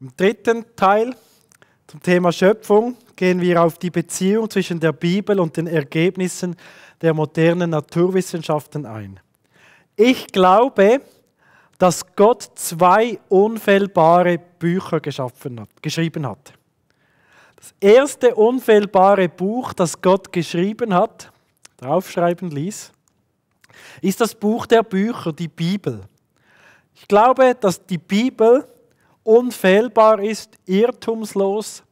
Im dritten Teil zum Thema Schöpfung gehen wir auf die Beziehung zwischen der Bibel und den Ergebnissen der modernen Naturwissenschaften ein. Ich glaube, dass Gott zwei unfehlbare Bücher geschaffen hat, geschrieben hat. Das erste unfehlbare Buch, das Gott geschrieben hat, draufschreiben ließ, ist das Buch der Bücher, die Bibel. Ich glaube, dass die Bibel unfehlbar ist, irrtumslos,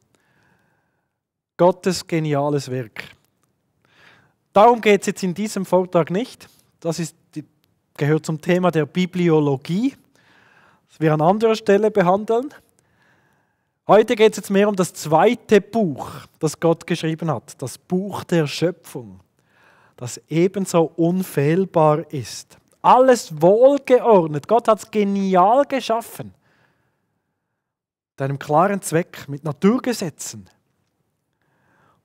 Gottes geniales Werk. Darum geht es jetzt in diesem Vortrag nicht. Das ist, gehört zum Thema der Bibliologie, das wir an anderer Stelle behandeln. Heute geht es jetzt mehr um das zweite Buch, das Gott geschrieben hat, das Buch der Schöpfung, das ebenso unfehlbar ist. Alles wohlgeordnet. Gott hat es genial geschaffen deinem klaren Zweck, mit Naturgesetzen.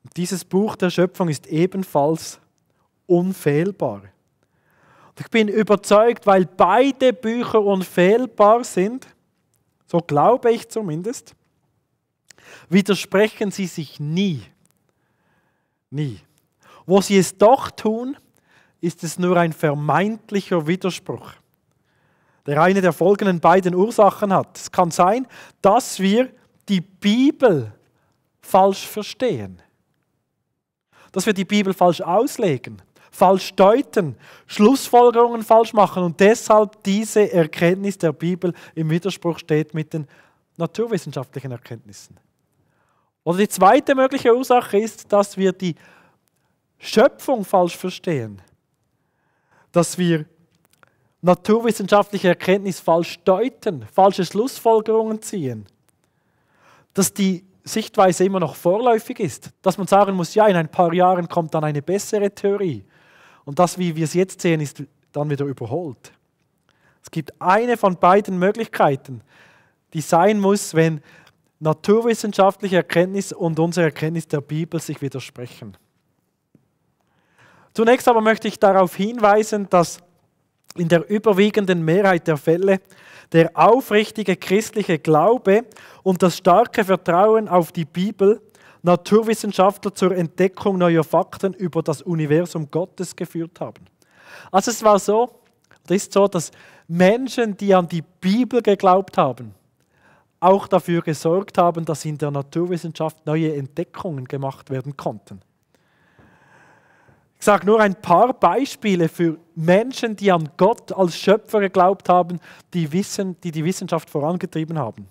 Und dieses Buch der Schöpfung ist ebenfalls unfehlbar. Und ich bin überzeugt, weil beide Bücher unfehlbar sind, so glaube ich zumindest, widersprechen sie sich nie. Nie. Wo sie es doch tun, ist es nur ein vermeintlicher Widerspruch der eine der folgenden beiden Ursachen hat. Es kann sein, dass wir die Bibel falsch verstehen, dass wir die Bibel falsch auslegen, falsch deuten, Schlussfolgerungen falsch machen und deshalb diese Erkenntnis der Bibel im Widerspruch steht mit den naturwissenschaftlichen Erkenntnissen. Oder die zweite mögliche Ursache ist, dass wir die Schöpfung falsch verstehen, dass wir naturwissenschaftliche Erkenntnis falsch deuten, falsche Schlussfolgerungen ziehen. Dass die Sichtweise immer noch vorläufig ist, dass man sagen muss, ja, in ein paar Jahren kommt dann eine bessere Theorie. Und das, wie wir es jetzt sehen, ist dann wieder überholt. Es gibt eine von beiden Möglichkeiten, die sein muss, wenn naturwissenschaftliche Erkenntnis und unsere Erkenntnis der Bibel sich widersprechen. Zunächst aber möchte ich darauf hinweisen, dass in der überwiegenden Mehrheit der Fälle der aufrichtige christliche Glaube und das starke Vertrauen auf die Bibel Naturwissenschaftler zur Entdeckung neuer Fakten über das Universum Gottes geführt haben. Also es war so, das ist so, dass Menschen, die an die Bibel geglaubt haben, auch dafür gesorgt haben, dass in der Naturwissenschaft neue Entdeckungen gemacht werden konnten. Ich sage nur ein paar Beispiele für Menschen, die an Gott als Schöpfer geglaubt haben, die, wissen, die die Wissenschaft vorangetrieben haben.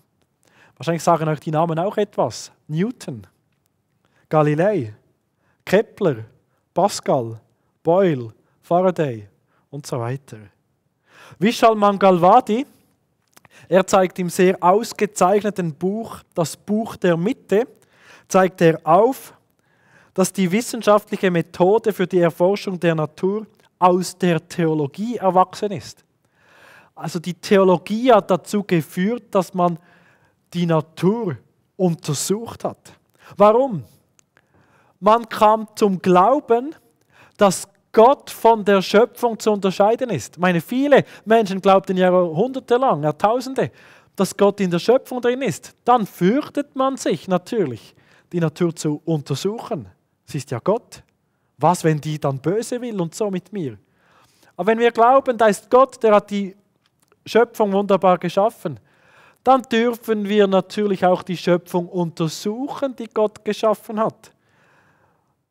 Wahrscheinlich sagen euch die Namen auch etwas. Newton, Galilei, Kepler, Pascal, Boyle, Faraday und so weiter. Vishal Mangalwadi, er zeigt im sehr ausgezeichneten Buch, das Buch der Mitte, zeigt er auf, dass die wissenschaftliche Methode für die Erforschung der Natur aus der Theologie erwachsen ist. Also die Theologie hat dazu geführt, dass man die Natur untersucht hat. Warum? Man kam zum Glauben, dass Gott von der Schöpfung zu unterscheiden ist. Ich meine, viele Menschen glaubten jahrhundertelang, Jahrtausende, dass Gott in der Schöpfung drin ist. Dann fürchtet man sich natürlich, die Natur zu untersuchen. Sie ist ja Gott. Was, wenn die dann böse will und so mit mir? Aber wenn wir glauben, da ist Gott, der hat die Schöpfung wunderbar geschaffen, dann dürfen wir natürlich auch die Schöpfung untersuchen, die Gott geschaffen hat.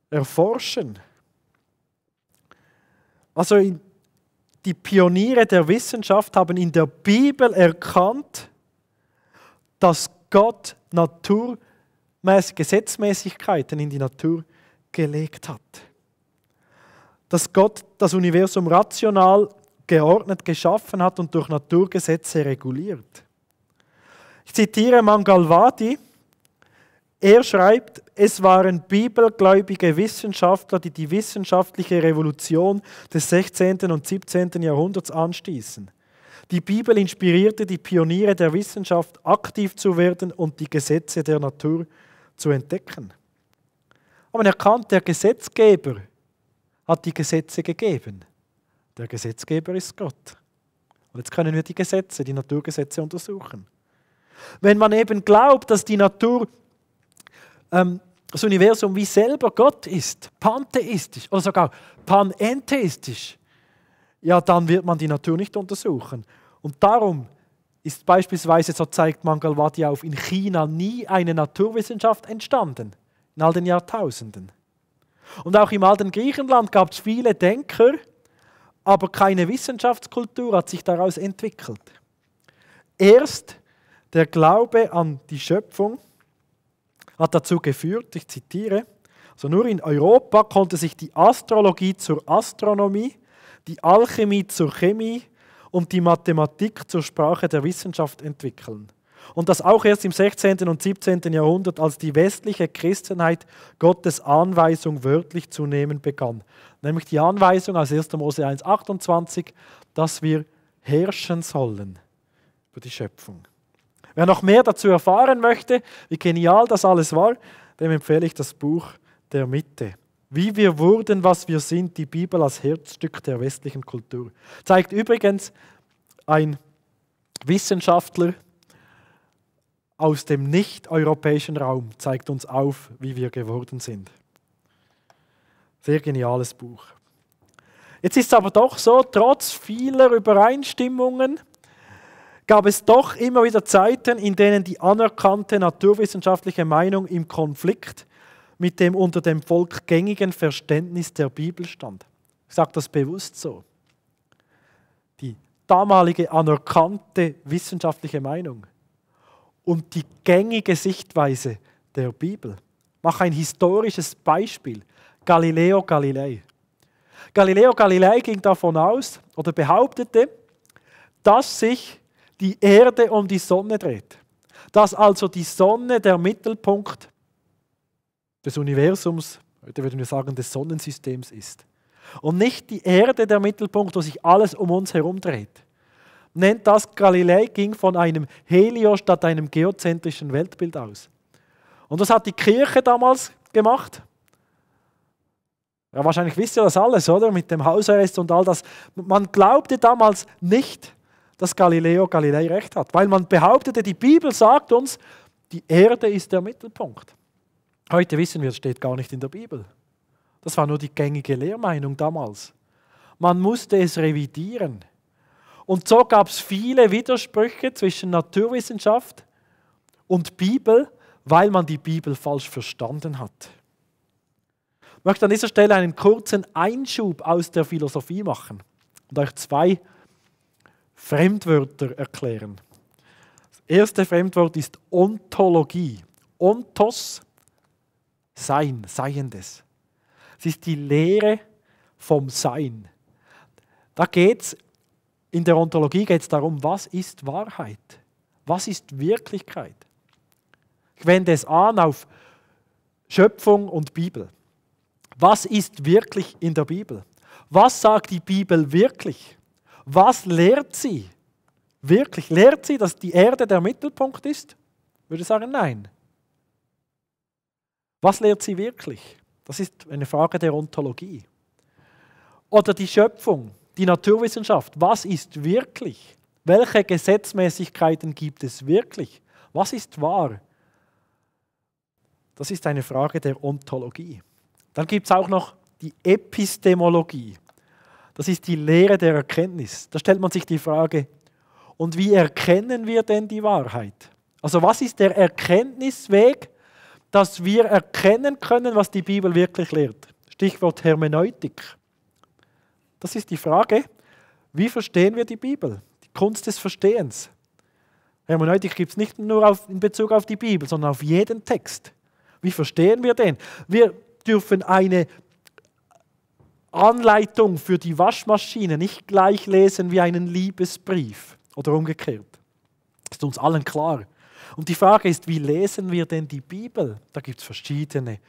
Erforschen. Also die Pioniere der Wissenschaft haben in der Bibel erkannt, dass Gott naturmäßig Gesetzmäßigkeiten in die Natur gelegt hat. Dass Gott das Universum rational geordnet geschaffen hat und durch Naturgesetze reguliert. Ich zitiere Mangalwadi. Er schreibt, es waren bibelgläubige Wissenschaftler, die die wissenschaftliche Revolution des 16. und 17. Jahrhunderts anstießen. Die Bibel inspirierte die Pioniere der Wissenschaft, aktiv zu werden und die Gesetze der Natur zu entdecken. Aber man erkannt, der Gesetzgeber hat die Gesetze gegeben. Der Gesetzgeber ist Gott. Und jetzt können wir die Gesetze, die Naturgesetze untersuchen. Wenn man eben glaubt, dass die Natur, ähm, das Universum wie selber Gott ist, pantheistisch oder sogar panentheistisch, ja, dann wird man die Natur nicht untersuchen. Und darum ist beispielsweise, so zeigt Mangalwadi auf, in China nie eine Naturwissenschaft entstanden in all den Jahrtausenden. Und auch im alten Griechenland gab es viele Denker, aber keine Wissenschaftskultur hat sich daraus entwickelt. Erst der Glaube an die Schöpfung hat dazu geführt, ich zitiere, also nur in Europa konnte sich die Astrologie zur Astronomie, die Alchemie zur Chemie und die Mathematik zur Sprache der Wissenschaft entwickeln. Und das auch erst im 16. und 17. Jahrhundert, als die westliche Christenheit Gottes Anweisung wörtlich zu nehmen begann. Nämlich die Anweisung aus 1. Mose 1.28, dass wir herrschen sollen über die Schöpfung. Wer noch mehr dazu erfahren möchte, wie genial das alles war, dem empfehle ich das Buch der Mitte. Wie wir wurden, was wir sind, die Bibel als Herzstück der westlichen Kultur. Zeigt übrigens ein Wissenschaftler, aus dem nicht-europäischen Raum zeigt uns auf, wie wir geworden sind. Sehr geniales Buch. Jetzt ist es aber doch so, trotz vieler Übereinstimmungen gab es doch immer wieder Zeiten, in denen die anerkannte naturwissenschaftliche Meinung im Konflikt mit dem unter dem Volk gängigen Verständnis der Bibel stand. Ich sage das bewusst so. Die damalige anerkannte wissenschaftliche Meinung und die gängige Sichtweise der Bibel. Mach ein historisches Beispiel. Galileo Galilei. Galileo Galilei ging davon aus oder behauptete, dass sich die Erde um die Sonne dreht. Dass also die Sonne der Mittelpunkt des Universums, heute würden wir sagen des Sonnensystems ist. Und nicht die Erde der Mittelpunkt, wo sich alles um uns herum dreht nennt das, Galilei ging von einem helio- statt einem geozentrischen Weltbild aus. Und was hat die Kirche damals gemacht. Ja, wahrscheinlich wisst ihr das alles, oder? Mit dem Hausarrest und all das. Man glaubte damals nicht, dass Galileo Galilei recht hat, weil man behauptete, die Bibel sagt uns, die Erde ist der Mittelpunkt. Heute wissen wir, es steht gar nicht in der Bibel. Das war nur die gängige Lehrmeinung damals. Man musste es revidieren. Und so gab es viele Widersprüche zwischen Naturwissenschaft und Bibel, weil man die Bibel falsch verstanden hat. Ich möchte an dieser Stelle einen kurzen Einschub aus der Philosophie machen und euch zwei Fremdwörter erklären. Das erste Fremdwort ist Ontologie. Ontos, Sein, Seiendes. Es ist die Lehre vom Sein. Da geht es in der Ontologie geht es darum, was ist Wahrheit? Was ist Wirklichkeit? Ich wende es an auf Schöpfung und Bibel. Was ist wirklich in der Bibel? Was sagt die Bibel wirklich? Was lehrt sie? Wirklich, lehrt sie, dass die Erde der Mittelpunkt ist? Ich würde sagen, nein. Was lehrt sie wirklich? Das ist eine Frage der Ontologie. Oder die Schöpfung die Naturwissenschaft. Was ist wirklich? Welche Gesetzmäßigkeiten gibt es wirklich? Was ist wahr? Das ist eine Frage der Ontologie. Dann gibt es auch noch die Epistemologie. Das ist die Lehre der Erkenntnis. Da stellt man sich die Frage, und wie erkennen wir denn die Wahrheit? Also was ist der Erkenntnisweg, dass wir erkennen können, was die Bibel wirklich lehrt? Stichwort Hermeneutik. Das ist die Frage, wie verstehen wir die Bibel? Die Kunst des Verstehens. Hermeneutik gibt es nicht nur auf, in Bezug auf die Bibel, sondern auf jeden Text. Wie verstehen wir den? Wir dürfen eine Anleitung für die Waschmaschine nicht gleich lesen wie einen Liebesbrief oder umgekehrt. Das ist uns allen klar. Und die Frage ist, wie lesen wir denn die Bibel? Da gibt es verschiedene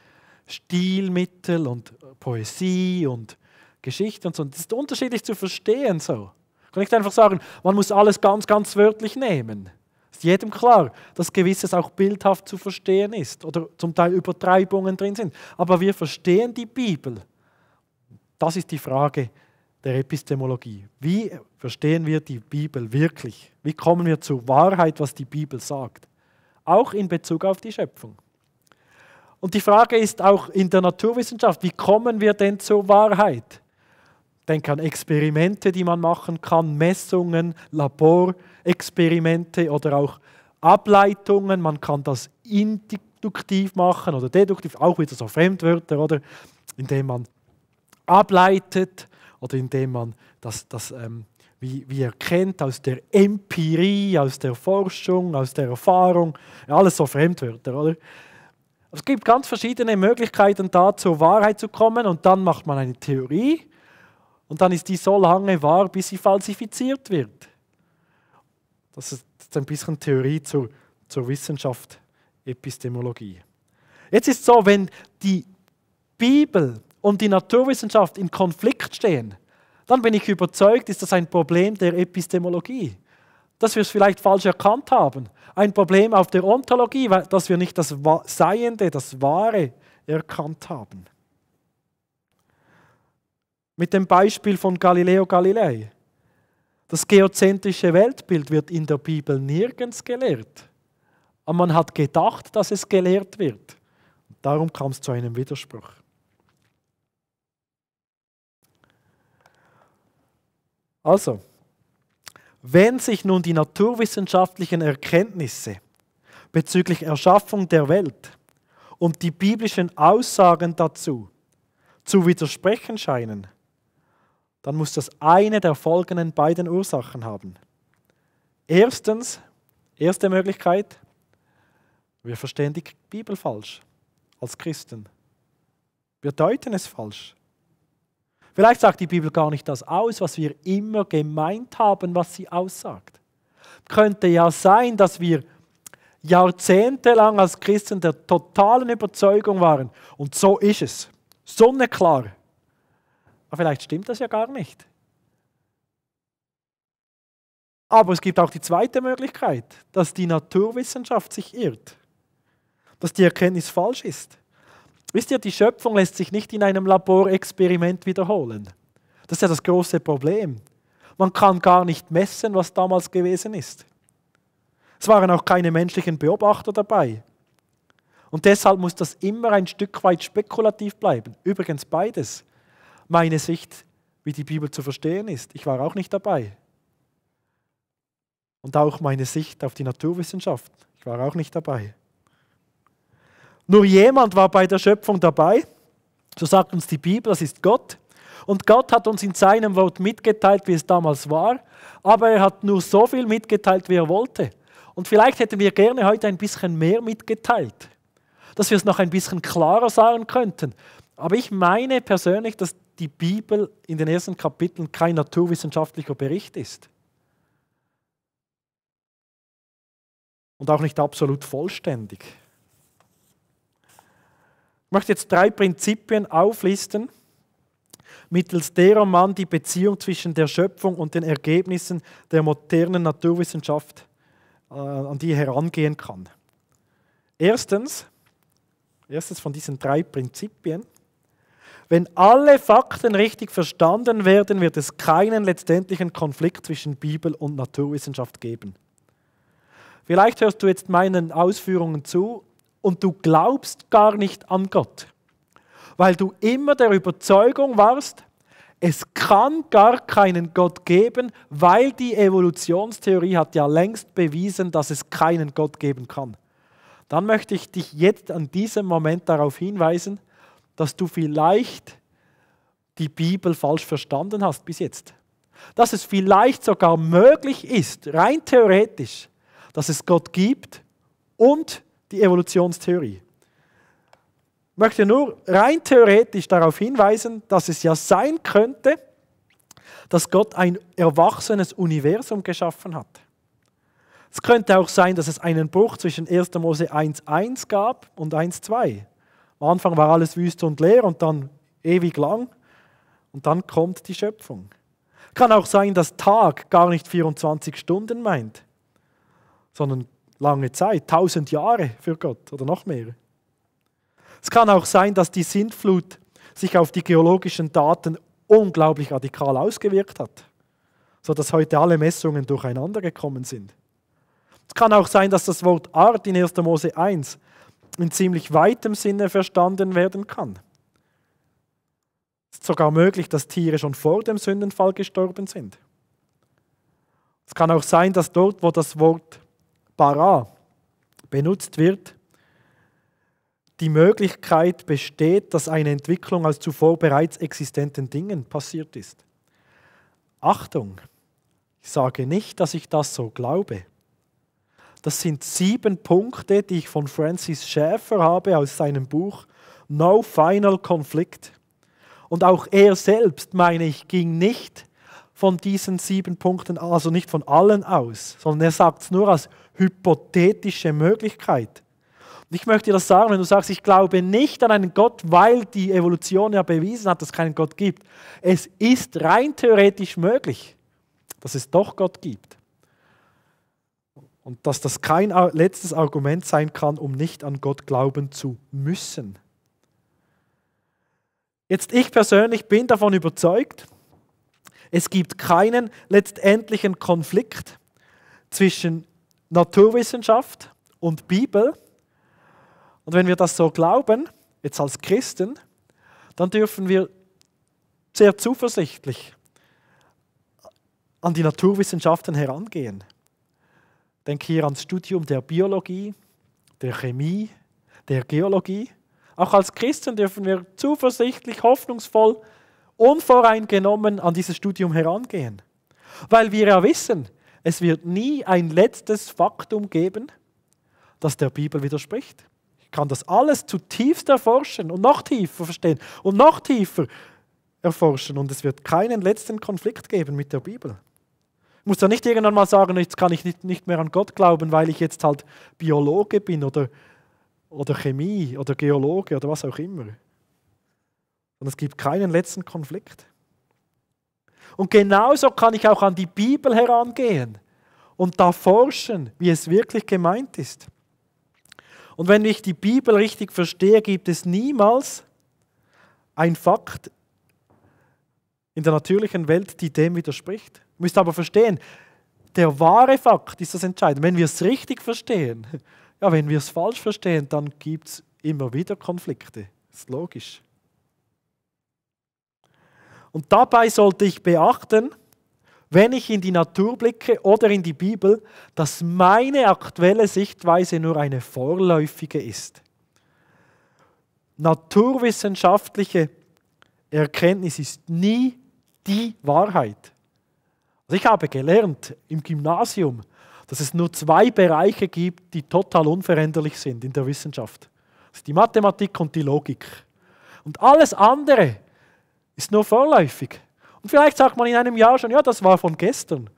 Stilmittel und Poesie und Geschichte und so. Und das ist unterschiedlich zu verstehen so. Ich kann nicht einfach sagen, man muss alles ganz, ganz wörtlich nehmen. Ist jedem klar, dass gewisses auch bildhaft zu verstehen ist oder zum Teil Übertreibungen drin sind. Aber wir verstehen die Bibel. Das ist die Frage der Epistemologie. Wie verstehen wir die Bibel wirklich? Wie kommen wir zur Wahrheit, was die Bibel sagt? Auch in Bezug auf die Schöpfung. Und die Frage ist auch in der Naturwissenschaft, wie kommen wir denn zur Wahrheit? denke an Experimente, die man machen kann, Messungen, Laborexperimente oder auch Ableitungen. Man kann das induktiv machen oder deduktiv, auch wieder so Fremdwörter, oder? Indem man ableitet oder indem man das, das ähm, wie, wie erkennt aus der Empirie, aus der Forschung, aus der Erfahrung, alles so Fremdwörter, oder? Es gibt ganz verschiedene Möglichkeiten, da zur Wahrheit zu kommen und dann macht man eine Theorie und dann ist die so lange wahr, bis sie falsifiziert wird. Das ist ein bisschen Theorie zur, zur Wissenschaft, Epistemologie. Jetzt ist es so, wenn die Bibel und die Naturwissenschaft in Konflikt stehen, dann bin ich überzeugt, ist das ein Problem der Epistemologie dass wir es vielleicht falsch erkannt haben. Ein Problem auf der Ontologie, dass wir nicht das Seiende, das Wahre erkannt haben. Mit dem Beispiel von Galileo Galilei. Das geozentrische Weltbild wird in der Bibel nirgends gelehrt. Aber man hat gedacht, dass es gelehrt wird. Und darum kam es zu einem Widerspruch. Also, wenn sich nun die naturwissenschaftlichen Erkenntnisse bezüglich Erschaffung der Welt und die biblischen Aussagen dazu zu widersprechen scheinen, dann muss das eine der folgenden beiden Ursachen haben. Erstens, erste Möglichkeit, wir verstehen die Bibel falsch als Christen. Wir deuten es falsch. Vielleicht sagt die Bibel gar nicht das aus, was wir immer gemeint haben, was sie aussagt. Könnte ja sein, dass wir jahrzehntelang als Christen der totalen Überzeugung waren. Und so ist es. Sonne klar. Aber ah, vielleicht stimmt das ja gar nicht. Aber es gibt auch die zweite Möglichkeit, dass die Naturwissenschaft sich irrt, dass die Erkenntnis falsch ist. Wisst ihr, die Schöpfung lässt sich nicht in einem Laborexperiment wiederholen. Das ist ja das große Problem. Man kann gar nicht messen, was damals gewesen ist. Es waren auch keine menschlichen Beobachter dabei. Und deshalb muss das immer ein Stück weit spekulativ bleiben. Übrigens beides meine Sicht, wie die Bibel zu verstehen ist. Ich war auch nicht dabei. Und auch meine Sicht auf die Naturwissenschaft. Ich war auch nicht dabei. Nur jemand war bei der Schöpfung dabei. So sagt uns die Bibel, das ist Gott. Und Gott hat uns in seinem Wort mitgeteilt, wie es damals war, aber er hat nur so viel mitgeteilt, wie er wollte. Und vielleicht hätten wir gerne heute ein bisschen mehr mitgeteilt, dass wir es noch ein bisschen klarer sagen könnten. Aber ich meine persönlich, dass die Bibel in den ersten Kapiteln kein naturwissenschaftlicher Bericht ist. Und auch nicht absolut vollständig. Ich möchte jetzt drei Prinzipien auflisten, mittels derer man die Beziehung zwischen der Schöpfung und den Ergebnissen der modernen Naturwissenschaft äh, an die herangehen kann. Erstens, erstes von diesen drei Prinzipien, wenn alle Fakten richtig verstanden werden, wird es keinen letztendlichen Konflikt zwischen Bibel und Naturwissenschaft geben. Vielleicht hörst du jetzt meinen Ausführungen zu und du glaubst gar nicht an Gott, weil du immer der Überzeugung warst, es kann gar keinen Gott geben, weil die Evolutionstheorie hat ja längst bewiesen, dass es keinen Gott geben kann. Dann möchte ich dich jetzt an diesem Moment darauf hinweisen, dass du vielleicht die Bibel falsch verstanden hast bis jetzt. Dass es vielleicht sogar möglich ist, rein theoretisch, dass es Gott gibt und die Evolutionstheorie. Ich möchte nur rein theoretisch darauf hinweisen, dass es ja sein könnte, dass Gott ein erwachsenes Universum geschaffen hat. Es könnte auch sein, dass es einen Bruch zwischen 1. Mose 1.1 gab und 1.2. Am Anfang war alles wüst und leer und dann ewig lang. Und dann kommt die Schöpfung. Kann auch sein, dass Tag gar nicht 24 Stunden meint, sondern lange Zeit, tausend Jahre für Gott oder noch mehr. Es kann auch sein, dass die Sintflut sich auf die geologischen Daten unglaublich radikal ausgewirkt hat, sodass heute alle Messungen durcheinander gekommen sind. Es kann auch sein, dass das Wort Art in 1. Mose 1 in ziemlich weitem Sinne verstanden werden kann. Es ist sogar möglich, dass Tiere schon vor dem Sündenfall gestorben sind. Es kann auch sein, dass dort, wo das Wort para benutzt wird, die Möglichkeit besteht, dass eine Entwicklung aus zuvor bereits existenten Dingen passiert ist. Achtung, ich sage nicht, dass ich das so glaube. Das sind sieben Punkte, die ich von Francis Schäfer habe aus seinem Buch No Final Conflict. Und auch er selbst, meine ich, ging nicht von diesen sieben Punkten, also nicht von allen aus, sondern er sagt es nur als hypothetische Möglichkeit. Und ich möchte dir das sagen, wenn du sagst, ich glaube nicht an einen Gott, weil die Evolution ja bewiesen hat, dass es keinen Gott gibt. Es ist rein theoretisch möglich, dass es doch Gott gibt. Und dass das kein letztes Argument sein kann, um nicht an Gott glauben zu müssen. Jetzt ich persönlich bin davon überzeugt, es gibt keinen letztendlichen Konflikt zwischen Naturwissenschaft und Bibel. Und wenn wir das so glauben, jetzt als Christen, dann dürfen wir sehr zuversichtlich an die Naturwissenschaften herangehen. Denke hier ans Studium der Biologie, der Chemie, der Geologie. Auch als Christen dürfen wir zuversichtlich, hoffnungsvoll, unvoreingenommen an dieses Studium herangehen. Weil wir ja wissen, es wird nie ein letztes Faktum geben, das der Bibel widerspricht. Ich kann das alles zutiefst erforschen und noch tiefer verstehen und noch tiefer erforschen und es wird keinen letzten Konflikt geben mit der Bibel. Ich muss da nicht irgendwann mal sagen, jetzt kann ich nicht, nicht mehr an Gott glauben, weil ich jetzt halt Biologe bin oder, oder Chemie oder Geologe oder was auch immer. Und es gibt keinen letzten Konflikt. Und genauso kann ich auch an die Bibel herangehen und da forschen, wie es wirklich gemeint ist. Und wenn ich die Bibel richtig verstehe, gibt es niemals ein Fakt in der natürlichen Welt, die dem widerspricht. Müsst aber verstehen, der wahre Fakt ist das Entscheidende. Wenn wir es richtig verstehen, ja, wenn wir es falsch verstehen, dann gibt es immer wieder Konflikte. Das ist logisch. Und dabei sollte ich beachten, wenn ich in die Natur blicke oder in die Bibel, dass meine aktuelle Sichtweise nur eine vorläufige ist. Naturwissenschaftliche Erkenntnis ist nie die Wahrheit. Also ich habe gelernt im Gymnasium, dass es nur zwei Bereiche gibt, die total unveränderlich sind in der Wissenschaft. Das ist die Mathematik und die Logik. Und alles andere ist nur vorläufig. Und vielleicht sagt man in einem Jahr schon, ja, das war von gestern.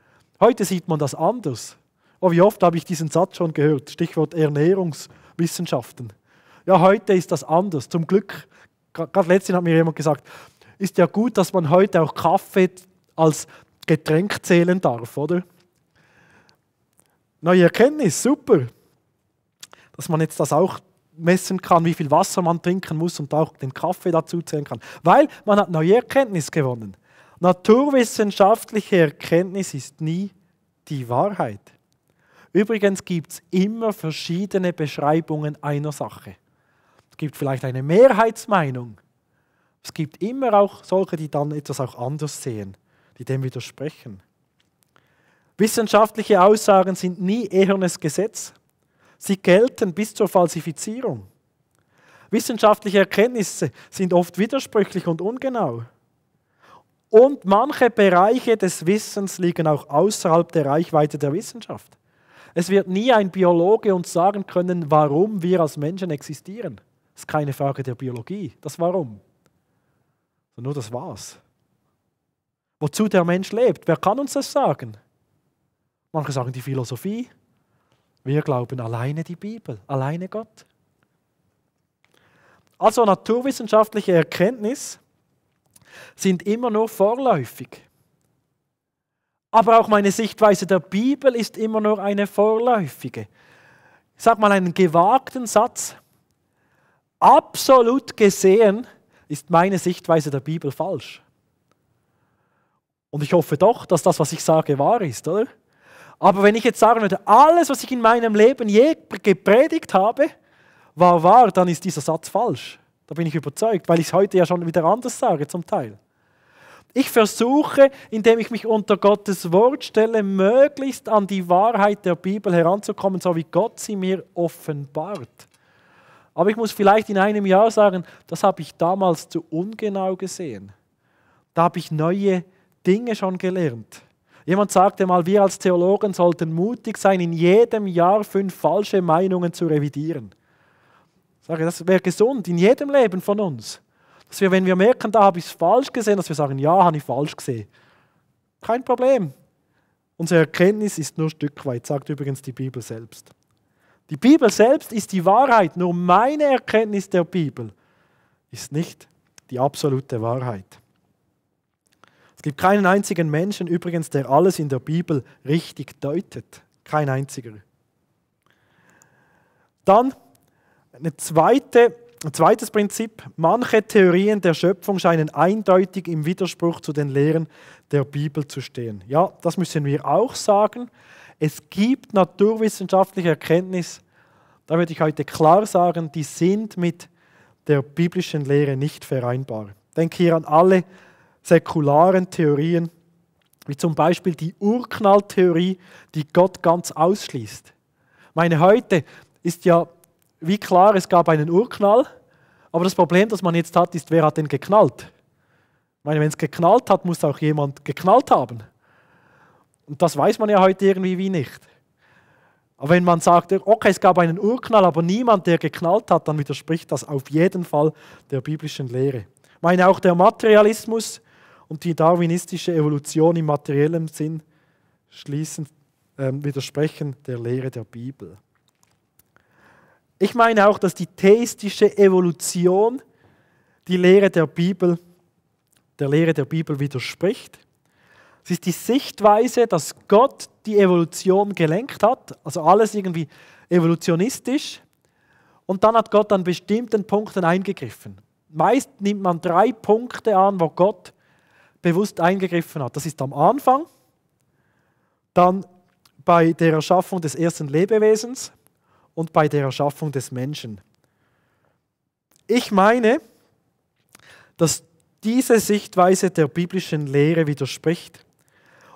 Heute sieht man das anders. Oh, wie oft habe ich diesen Satz schon gehört, Stichwort Ernährungswissenschaften. Ja, heute ist das anders. Zum Glück, gerade letztens hat mir jemand gesagt, ist ja gut, dass man heute auch Kaffee als Getränk zählen darf, oder? Neue Erkenntnis, super. Dass man jetzt das auch messen kann, wie viel Wasser man trinken muss und auch den Kaffee dazu zählen kann. Weil man hat neue Erkenntnis gewonnen. Naturwissenschaftliche Erkenntnis ist nie die Wahrheit. Übrigens gibt es immer verschiedene Beschreibungen einer Sache. Es gibt vielleicht eine Mehrheitsmeinung. Es gibt immer auch solche, die dann etwas auch anders sehen die dem widersprechen. Wissenschaftliche Aussagen sind nie ehernes Gesetz. Sie gelten bis zur Falsifizierung. Wissenschaftliche Erkenntnisse sind oft widersprüchlich und ungenau. Und manche Bereiche des Wissens liegen auch außerhalb der Reichweite der Wissenschaft. Es wird nie ein Biologe uns sagen können, warum wir als Menschen existieren. Das ist keine Frage der Biologie, das Warum. Nur das war's wozu der Mensch lebt. Wer kann uns das sagen? Manche sagen die Philosophie. Wir glauben alleine die Bibel, alleine Gott. Also naturwissenschaftliche Erkenntnisse sind immer nur vorläufig. Aber auch meine Sichtweise der Bibel ist immer nur eine vorläufige. Ich sage mal einen gewagten Satz. Absolut gesehen ist meine Sichtweise der Bibel falsch. Und ich hoffe doch, dass das, was ich sage, wahr ist, oder? Aber wenn ich jetzt sagen würde, alles, was ich in meinem Leben je gepredigt habe, war wahr, dann ist dieser Satz falsch. Da bin ich überzeugt, weil ich es heute ja schon wieder anders sage zum Teil. Ich versuche, indem ich mich unter Gottes Wort stelle, möglichst an die Wahrheit der Bibel heranzukommen, so wie Gott sie mir offenbart. Aber ich muss vielleicht in einem Jahr sagen, das habe ich damals zu ungenau gesehen. Da habe ich neue Dinge schon gelernt. Jemand sagte mal, wir als Theologen sollten mutig sein, in jedem Jahr fünf falsche Meinungen zu revidieren. Ich sage, das wäre gesund in jedem Leben von uns. Dass wir, wenn wir merken, da habe ich es falsch gesehen, dass wir sagen, ja, habe ich falsch gesehen. Kein Problem. Unsere Erkenntnis ist nur ein Stück weit, sagt übrigens die Bibel selbst. Die Bibel selbst ist die Wahrheit, nur meine Erkenntnis der Bibel ist nicht die absolute Wahrheit gibt keinen einzigen Menschen übrigens, der alles in der Bibel richtig deutet. Kein einziger. Dann zweite, ein zweites Prinzip. Manche Theorien der Schöpfung scheinen eindeutig im Widerspruch zu den Lehren der Bibel zu stehen. Ja, das müssen wir auch sagen. Es gibt naturwissenschaftliche Erkenntnisse, da würde ich heute klar sagen, die sind mit der biblischen Lehre nicht vereinbar. Denke hier an alle säkularen Theorien, wie zum Beispiel die Urknalltheorie, die Gott ganz ausschließt. Ich meine, heute ist ja wie klar, es gab einen Urknall, aber das Problem, das man jetzt hat, ist, wer hat denn geknallt? Ich meine, wenn es geknallt hat, muss auch jemand geknallt haben. Und das weiß man ja heute irgendwie wie nicht. Aber wenn man sagt, okay, es gab einen Urknall, aber niemand, der geknallt hat, dann widerspricht das auf jeden Fall der biblischen Lehre. Ich meine, auch der Materialismus und die darwinistische Evolution im materiellen Sinn schließen, äh, widersprechen der Lehre der Bibel. Ich meine auch, dass die theistische Evolution die Lehre der Bibel, der Lehre der Bibel widerspricht. Es ist die Sichtweise, dass Gott die Evolution gelenkt hat, also alles irgendwie evolutionistisch. Und dann hat Gott an bestimmten Punkten eingegriffen. Meist nimmt man drei Punkte an, wo Gott bewusst eingegriffen hat. Das ist am Anfang, dann bei der Erschaffung des ersten Lebewesens und bei der Erschaffung des Menschen. Ich meine, dass diese Sichtweise der biblischen Lehre widerspricht.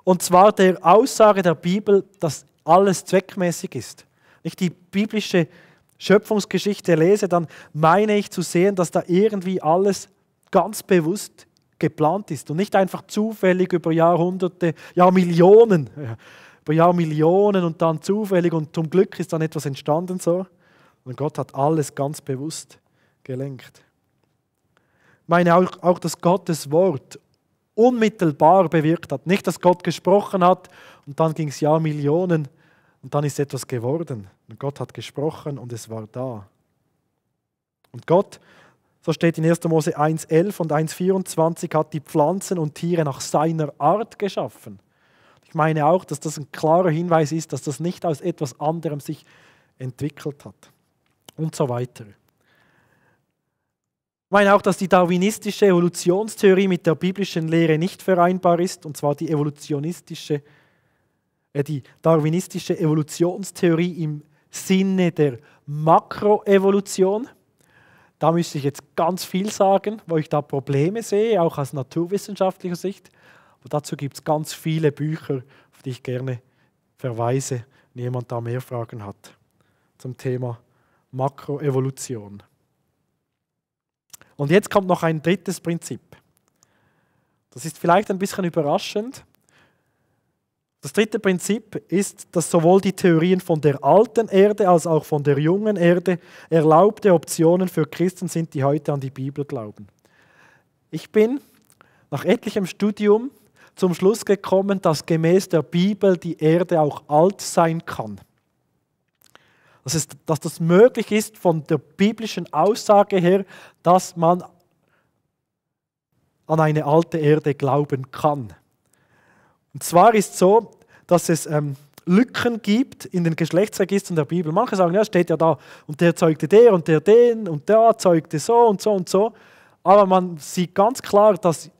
Und zwar der Aussage der Bibel, dass alles zweckmäßig ist. Wenn ich die biblische Schöpfungsgeschichte lese, dann meine ich zu sehen, dass da irgendwie alles ganz bewusst geplant ist und nicht einfach zufällig über Jahrhunderte, ja Millionen, über Jahrmillionen und dann zufällig und zum Glück ist dann etwas entstanden so. Und Gott hat alles ganz bewusst gelenkt. Ich meine auch, auch, dass Gottes Wort unmittelbar bewirkt hat. Nicht, dass Gott gesprochen hat und dann ging es ja Millionen und dann ist etwas geworden. Und Gott hat gesprochen und es war da. Und Gott so steht in 1. Mose 1.11 und 1.24 hat die Pflanzen und Tiere nach seiner Art geschaffen. Ich meine auch, dass das ein klarer Hinweis ist, dass das nicht aus etwas anderem sich entwickelt hat. Und so weiter. Ich meine auch, dass die darwinistische Evolutionstheorie mit der biblischen Lehre nicht vereinbar ist, und zwar die evolutionistische, äh, die darwinistische Evolutionstheorie im Sinne der Makroevolution. Da müsste ich jetzt ganz viel sagen, wo ich da Probleme sehe, auch aus naturwissenschaftlicher Sicht. Aber dazu gibt es ganz viele Bücher, auf die ich gerne verweise, wenn jemand da mehr Fragen hat zum Thema Makroevolution. Und jetzt kommt noch ein drittes Prinzip. Das ist vielleicht ein bisschen überraschend, das dritte Prinzip ist, dass sowohl die Theorien von der alten Erde als auch von der jungen Erde erlaubte Optionen für Christen sind, die heute an die Bibel glauben. Ich bin nach etlichem Studium zum Schluss gekommen, dass gemäß der Bibel die Erde auch alt sein kann. Das ist, dass das möglich ist von der biblischen Aussage her, dass man an eine alte Erde glauben kann. Und zwar ist es so, dass es ähm, Lücken gibt in den Geschlechtsregistern der Bibel. Manche sagen, ja, steht ja da, und der zeugte der und der den und der zeugte so und so und so. Aber man sieht ganz klar, dass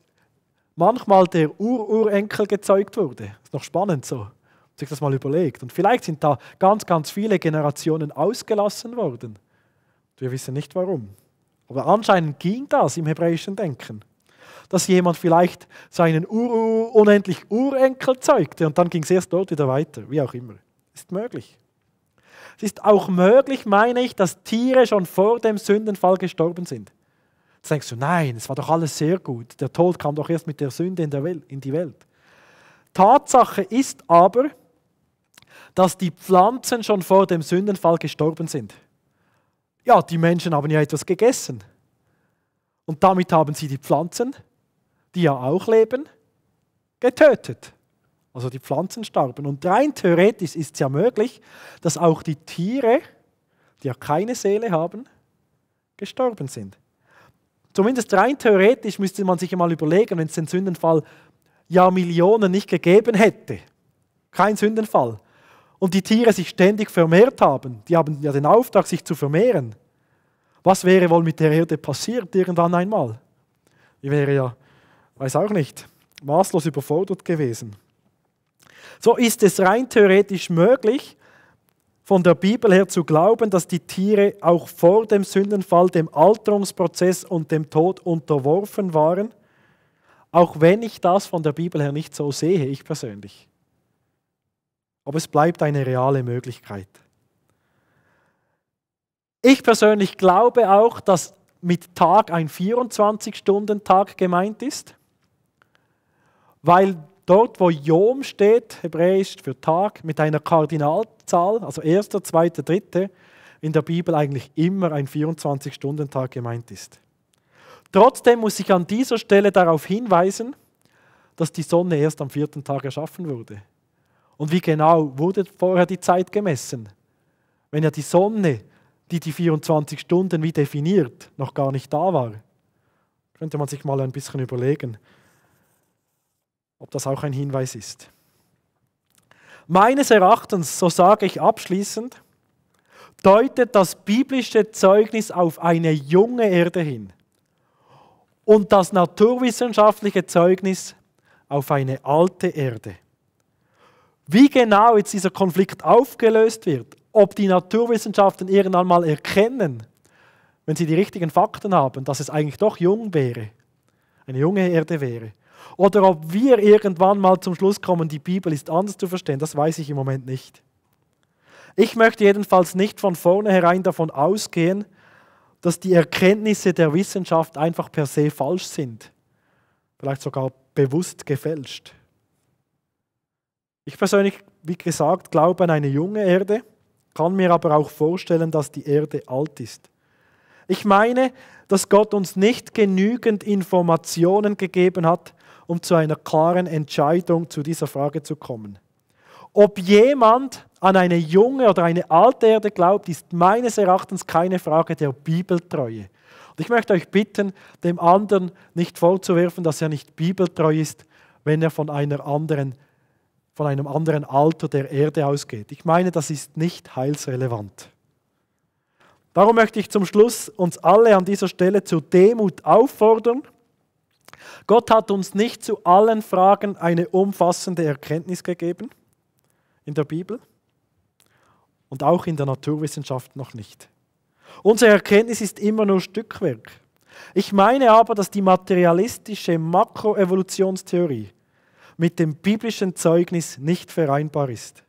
manchmal der Ururenkel gezeugt wurde. Ist noch spannend so, sich das mal überlegt. Und vielleicht sind da ganz, ganz viele Generationen ausgelassen worden. Wir wissen nicht warum. Aber anscheinend ging das im hebräischen Denken dass jemand vielleicht seinen Ur unendlich Urenkel zeugte und dann ging es erst dort wieder weiter, wie auch immer. Ist möglich. Es ist auch möglich, meine ich, dass Tiere schon vor dem Sündenfall gestorben sind. Jetzt denkst du, nein, es war doch alles sehr gut. Der Tod kam doch erst mit der Sünde in, der Welt, in die Welt. Tatsache ist aber, dass die Pflanzen schon vor dem Sündenfall gestorben sind. Ja, die Menschen haben ja etwas gegessen. Und damit haben sie die Pflanzen die ja auch leben, getötet. Also die Pflanzen starben. Und rein theoretisch ist es ja möglich, dass auch die Tiere, die ja keine Seele haben, gestorben sind. Zumindest rein theoretisch müsste man sich mal überlegen, wenn es den Sündenfall ja Millionen nicht gegeben hätte. Kein Sündenfall. Und die Tiere sich ständig vermehrt haben. Die haben ja den Auftrag, sich zu vermehren. Was wäre wohl mit der Erde passiert irgendwann einmal? Die wäre ja Weiß auch nicht. Maßlos überfordert gewesen. So ist es rein theoretisch möglich, von der Bibel her zu glauben, dass die Tiere auch vor dem Sündenfall dem Alterungsprozess und dem Tod unterworfen waren, auch wenn ich das von der Bibel her nicht so sehe, ich persönlich. Aber es bleibt eine reale Möglichkeit. Ich persönlich glaube auch, dass mit Tag ein 24-Stunden-Tag gemeint ist weil dort, wo Jom steht, hebräisch für Tag, mit einer Kardinalzahl, also erster, zweiter, dritter, in der Bibel eigentlich immer ein 24-Stunden-Tag gemeint ist. Trotzdem muss ich an dieser Stelle darauf hinweisen, dass die Sonne erst am vierten Tag erschaffen wurde. Und wie genau wurde vorher die Zeit gemessen? Wenn ja die Sonne, die die 24 Stunden wie definiert, noch gar nicht da war. Könnte man sich mal ein bisschen überlegen, ob das auch ein Hinweis ist. Meines Erachtens, so sage ich abschließend, deutet das biblische Zeugnis auf eine junge Erde hin und das naturwissenschaftliche Zeugnis auf eine alte Erde. Wie genau jetzt dieser Konflikt aufgelöst wird, ob die Naturwissenschaften irgendwann mal erkennen, wenn sie die richtigen Fakten haben, dass es eigentlich doch jung wäre, eine junge Erde wäre, oder ob wir irgendwann mal zum Schluss kommen, die Bibel ist anders zu verstehen, das weiß ich im Moment nicht. Ich möchte jedenfalls nicht von vornherein davon ausgehen, dass die Erkenntnisse der Wissenschaft einfach per se falsch sind, vielleicht sogar bewusst gefälscht. Ich persönlich, wie gesagt, glaube an eine junge Erde, kann mir aber auch vorstellen, dass die Erde alt ist. Ich meine, dass Gott uns nicht genügend Informationen gegeben hat, um zu einer klaren Entscheidung zu dieser Frage zu kommen. Ob jemand an eine junge oder eine alte Erde glaubt, ist meines Erachtens keine Frage der Bibeltreue. Und ich möchte euch bitten, dem anderen nicht vorzuwerfen, dass er nicht bibeltreu ist, wenn er von, einer anderen, von einem anderen Alter der Erde ausgeht. Ich meine, das ist nicht heilsrelevant. Darum möchte ich zum Schluss uns alle an dieser Stelle zur Demut auffordern Gott hat uns nicht zu allen Fragen eine umfassende Erkenntnis gegeben in der Bibel und auch in der Naturwissenschaft noch nicht. Unsere Erkenntnis ist immer nur Stückwerk. Ich meine aber, dass die materialistische Makroevolutionstheorie mit dem biblischen Zeugnis nicht vereinbar ist.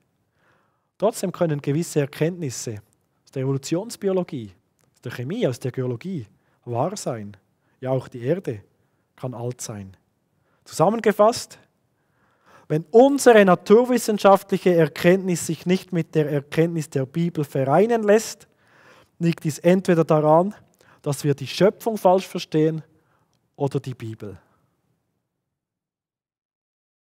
Trotzdem können gewisse Erkenntnisse aus der Evolutionsbiologie, aus der Chemie, aus der Geologie wahr sein. Ja, auch die Erde kann alt sein. Zusammengefasst, wenn unsere naturwissenschaftliche Erkenntnis sich nicht mit der Erkenntnis der Bibel vereinen lässt, liegt dies entweder daran, dass wir die Schöpfung falsch verstehen oder die Bibel.